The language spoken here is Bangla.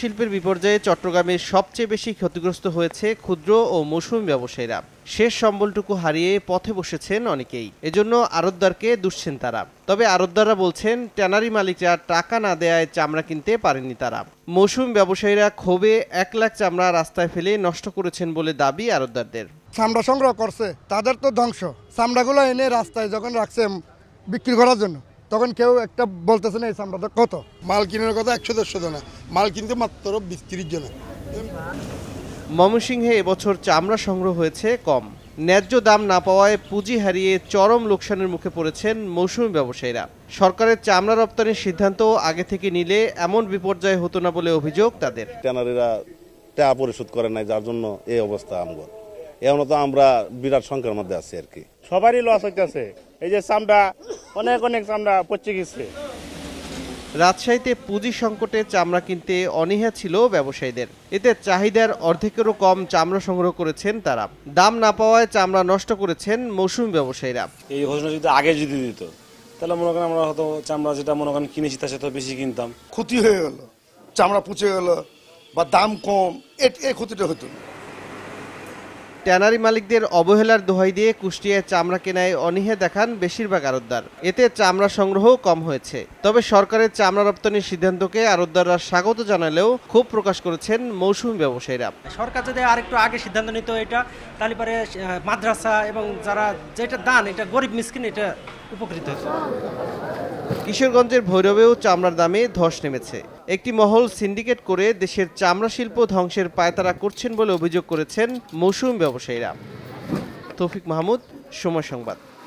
শিল্পের বিপর্যয়ে চট্টগ্রামের সবচেয়ে বেশি ক্ষতিগ্রস্ত হয়েছে ক্ষুদ্র ও মৌসুমি ব্যবসায়ীরা শেষ সম্বলটুকু হারিয়ে পথে বসেছেন অনেকেই এজন্য আরতদারকে দুষছেন তারা তবে আরতদাররা বলছেন ট্যানারি মালিকরা টাকা না দেয়ায় চামড়া কিনতে পারেনি তারা মৌসুমি ব্যবসায়ীরা ক্ষোভে এক লাখ চামড়া রাস্তায় ফেলে নষ্ট করেছেন বলে দাবি আরতদারদের চামড়া সংগ্রহ করছে তাদের তো ধ্বংস চামড়াগুলো এনে রাস্তায় যখন রাখছে বিক্রি করার জন্য তখন কেউ একটা বলতেছে না এই চামড়াটা কত মাল কিনার কথা একশো দেড়শো জনা মাল কিনতে মাত্র বিশ ত্রিশ জনা ময়মনসিংহে এবছর চামড়া সংগ্রহ হয়েছে কম ন্যায্য দাম না পাওয়ায় পুঁজি হারিয়ে চরম লোকসানের মুখে পড়েছেন মৌসুমী ব্যবসায়ীরা সরকারের চামড়া রপ্তানির সিদ্ধান্ত আগে থেকে নিলে এমন বিপর্যয় হতো না বলে অভিযোগ তাদের ট্যানারিরা টা পরিশোধ করে নাই যার জন্য এই অবস্থা আমগর এমন তো আমরা বিরাট সংখ্যার মধ্যে আছি আর কি সবারই লস হইতেছে এই যে চামড়া অনেক অনেক চামড়া পচে গেছে রাজশাহীতে পুঁজি সংকটে চামড়া কিনতে অনীহা ছিল ব্যবসায়ীদের এতে চাহিদার অর্ধেকেরও কম চামড়া সংগ্রহ করেছেন তারা দাম না পাওয়ায় চামড়া নষ্ট করেছেন মৌসুমি ব্যবসায়ীরা এই ঘোষণা যদি আগে যদি দিত তাহলে মনে করেন আমরা হয়তো চামড়া যেটা মনে করেন কিনেছি তার সেটা বেশি কিনতাম ক্ষতি হয়ে গেল চামড়া পুচে গেল বা দাম কম এ ক্ষতিটা হতো না ট্যানারি মালিকদের অবহেলার দোহাই দিয়ে কুষ্টিয়ায় চামড়া কেনায় অনীহে দেখান বেশিরভাগ আরতদার এতে চামড়া সংগ্রহও কম হয়েছে তবে সরকারের চামড়া রপ্তানির সিদ্ধান্তকে আরতদাররা স্বাগত জানালেও খুব প্রকাশ করেছেন মৌসুমি ব্যবসায়ীরা সরকার যদি আরেকটু আগে সিদ্ধান্ত নিত এটা তাহলে পরে মাদ্রাসা এবং যারা যেটা দান এটা গরিব মিসকিন এটা উপকৃত হতো কিশোরগঞ্জের ভৈরবেও চামড়ার দামে ধস নেমেছে একটি মহল সিন্ডিকেট করে দেশের চামড়া শিল্প ধ্বংসের পায়তারা করছেন বলে অভিযোগ করেছেন মৌসুমী ব্যবসায়ীরা তৌফিক মাহমুদ সময় সংবাদ